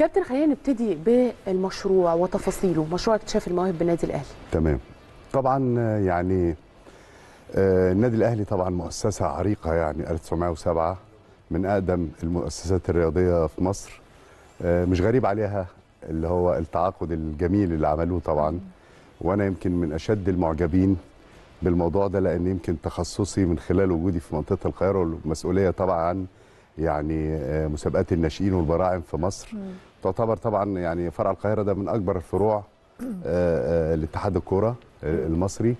كابتن خلينا نبتدي بالمشروع وتفاصيله مشروع اكتشاف المواهب بالنادي الاهلي تمام طبعا يعني آه، النادي الاهلي طبعا مؤسسه عريقه يعني 1907 من اقدم المؤسسات الرياضيه في مصر آه، مش غريب عليها اللي هو التعاقد الجميل اللي عملوه طبعا وانا يمكن من اشد المعجبين بالموضوع ده لان يمكن تخصصي من خلال وجودي في منطقه القاهره والمسؤوليه طبعا عن يعني آه، مسابقات الناشئين والبراعم في مصر تعتبر طبعا يعني فرع القاهره ده من اكبر الفروع آه، آه، لاتحاد الكوره المصري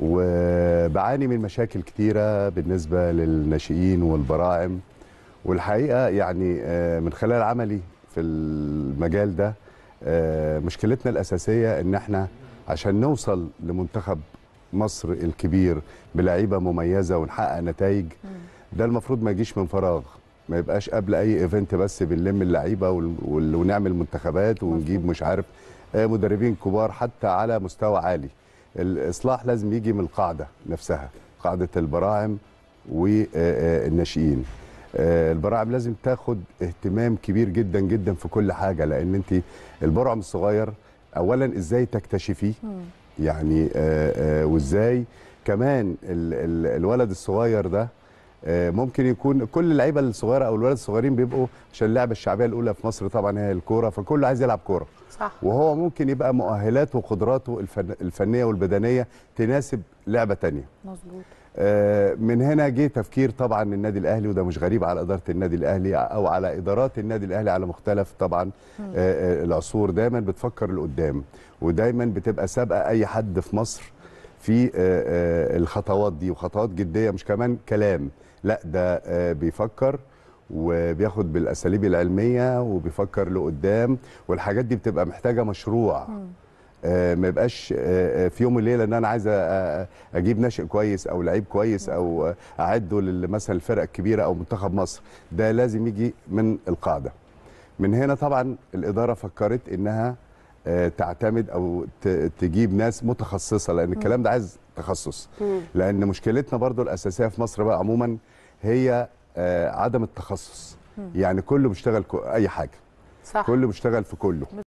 وبعاني من مشاكل كتيره بالنسبه للناشئين والبراعم والحقيقه يعني من خلال عملي في المجال ده مشكلتنا الاساسيه ان احنا عشان نوصل لمنتخب مصر الكبير بلعيبه مميزه ونحقق نتائج ده المفروض ما يجيش من فراغ ما يبقاش قبل اي ايفنت بس بنلم اللعيبه ونعمل منتخبات ونجيب مش عارف آه، مدربين كبار حتى على مستوى عالي الاصلاح لازم يجي من القاعده نفسها قاعده البراعم والناشئين آه، آه، البراعم لازم تاخد اهتمام كبير جدا جدا في كل حاجه لان انت البرعم الصغير اولا ازاي تكتشفيه يعني وازاي كمان الولد الصغير ده آه، ممكن يكون كل اللعيبه الصغيره او الولاد الصغيرين بيبقوا عشان اللعبه الشعبيه الاولى في مصر طبعا هي الكوره فكله عايز يلعب كوره صح وهو ممكن يبقى مؤهلاته وقدراته الفن الفنيه والبدنيه تناسب لعبه ثانيه مظبوط آه، من هنا جه تفكير طبعا النادي الاهلي وده مش غريب على اداره النادي الاهلي او على ادارات النادي الاهلي على مختلف طبعا آه، العصور دايما بتفكر لقدام ودايما بتبقى سابقه اي حد في مصر في آه، آه، الخطوات دي وخطوات جديه مش كمان كلام لا ده آه، بيفكر وبياخد بالاساليب العلميه وبيفكر لقدام والحاجات دي بتبقى محتاجه مشروع ما يبقاش في يوم الليله ان انا عايز اجيب ناشئ كويس او لعيب كويس او اعده مثلا الفرقه الكبيره او منتخب مصر ده لازم يجي من القاعده من هنا طبعا الاداره فكرت انها تعتمد او تجيب ناس متخصصه لان الكلام ده عايز تخصص لان مشكلتنا برضو الاساسيه في مصر بقى عموما هي آه، عدم التخصص يعني كله بيشتغل اي حاجه صح. كله بيشتغل في كله